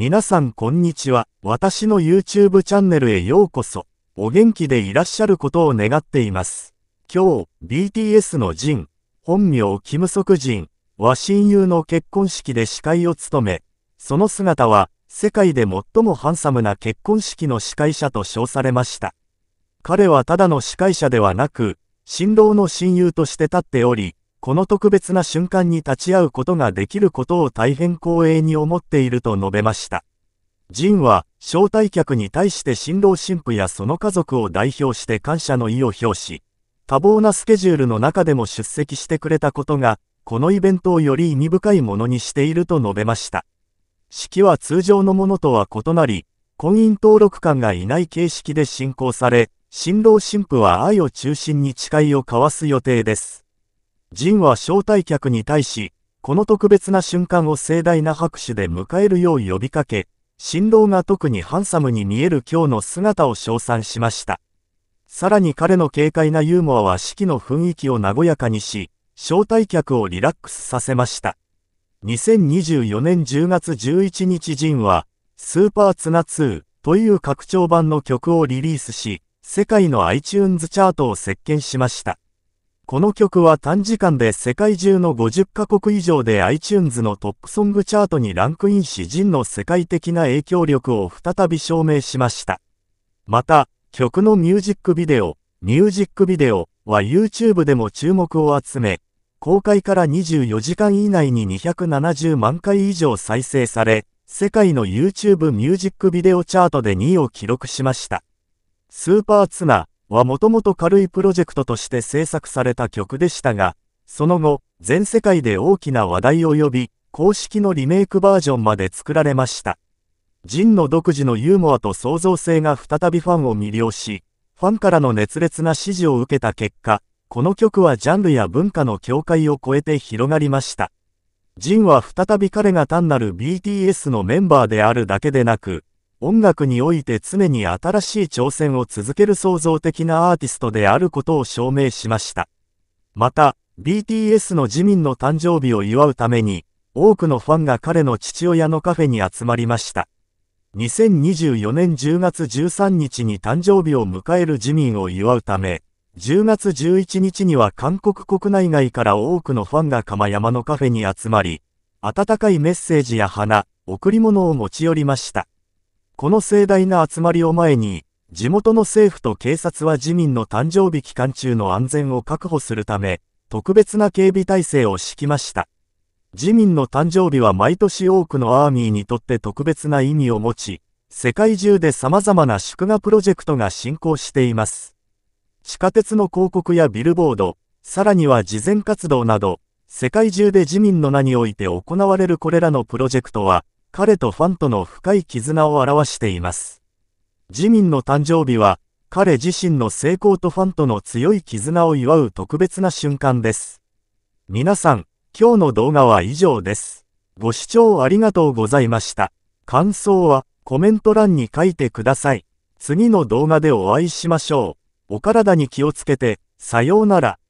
皆さんこんにちは。私の YouTube チャンネルへようこそ。お元気でいらっしゃることを願っています。今日、BTS のジン、本名キムソクジンは親友の結婚式で司会を務め、その姿は世界で最もハンサムな結婚式の司会者と称されました。彼はただの司会者ではなく、新郎の親友として立っており、この特別な瞬間に立ち会うことができることを大変光栄に思っていると述べました。ジンは、招待客に対して新郎新婦やその家族を代表して感謝の意を表し、多忙なスケジュールの中でも出席してくれたことが、このイベントをより意味深いものにしていると述べました。式は通常のものとは異なり、婚姻登録官がいない形式で進行され、新郎新婦は愛を中心に誓いを交わす予定です。ジンは招待客に対し、この特別な瞬間を盛大な拍手で迎えるよう呼びかけ、新郎が特にハンサムに見える今日の姿を称賛しました。さらに彼の軽快なユーモアは式の雰囲気を和やかにし、招待客をリラックスさせました。2024年10月11日ジンは、スーパーツナ2という拡張版の曲をリリースし、世界の iTunes チャートを席巻しました。この曲は短時間で世界中の50カ国以上で iTunes のトップソングチャートにランクインしジンの世界的な影響力を再び証明しました。また、曲のミュージックビデオ、ミュージックビデオは YouTube でも注目を集め、公開から24時間以内に270万回以上再生され、世界の YouTube ミュージックビデオチャートで2位を記録しました。スーパーツナはもともと軽いプロジェクトとして制作された曲でしたが、その後、全世界で大きな話題を呼び、公式のリメイクバージョンまで作られました。ジンの独自のユーモアと創造性が再びファンを魅了し、ファンからの熱烈な支持を受けた結果、この曲はジャンルや文化の境界を超えて広がりました。ジンは再び彼が単なる BTS のメンバーであるだけでなく、音楽において常に新しい挑戦を続ける創造的なアーティストであることを証明しました。また、BTS の自民の誕生日を祝うために、多くのファンが彼の父親のカフェに集まりました。2024年10月13日に誕生日を迎える自民を祝うため、10月11日には韓国国内外から多くのファンが釜山のカフェに集まり、温かいメッセージや花、贈り物を持ち寄りました。この盛大な集まりを前に、地元の政府と警察は自民の誕生日期間中の安全を確保するため、特別な警備体制を敷きました。自民の誕生日は毎年多くのアーミーにとって特別な意味を持ち、世界中で様々な祝賀プロジェクトが進行しています。地下鉄の広告やビルボード、さらには慈善活動など、世界中で自民の名において行われるこれらのプロジェクトは、彼とファンとの深い絆を表しています。自民の誕生日は、彼自身の成功とファンとの強い絆を祝う特別な瞬間です。皆さん、今日の動画は以上です。ご視聴ありがとうございました。感想はコメント欄に書いてください。次の動画でお会いしましょう。お体に気をつけて、さようなら。